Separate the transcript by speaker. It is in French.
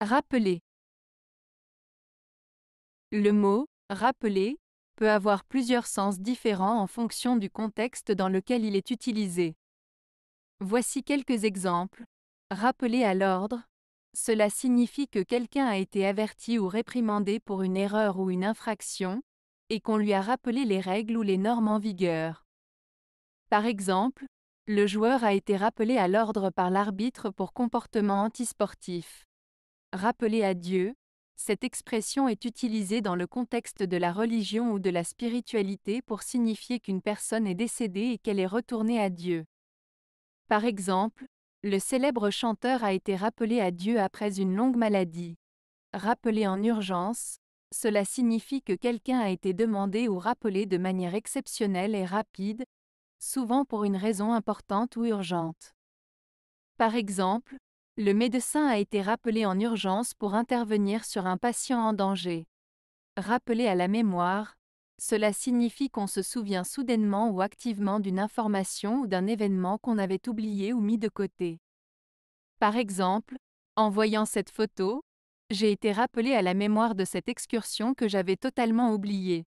Speaker 1: Rappeler. Le mot rappeler peut avoir plusieurs sens différents en fonction du contexte dans lequel
Speaker 2: il est utilisé. Voici quelques exemples. Rappeler à l'ordre. Cela signifie que quelqu'un a été averti ou réprimandé pour une erreur ou une infraction, et qu'on lui a rappelé les règles ou les normes en vigueur. Par exemple, le joueur a été rappelé à l'ordre par l'arbitre pour comportement antisportif. Rappeler à Dieu, cette expression est utilisée dans le contexte de la religion ou de la spiritualité pour signifier qu'une personne est décédée et qu'elle est retournée à Dieu. Par exemple, le célèbre chanteur a été rappelé à Dieu après une longue maladie. Rappelé en urgence, cela signifie que quelqu'un a été demandé ou rappelé de manière exceptionnelle et rapide, souvent pour une raison importante ou urgente. Par exemple, le médecin a été rappelé en urgence pour intervenir sur un patient en danger. Rappelé à la mémoire, cela signifie qu'on se souvient soudainement ou activement d'une information ou d'un événement qu'on avait oublié ou mis de côté. Par exemple,
Speaker 1: en voyant cette photo, j'ai été rappelé à la mémoire de cette excursion que j'avais totalement oubliée.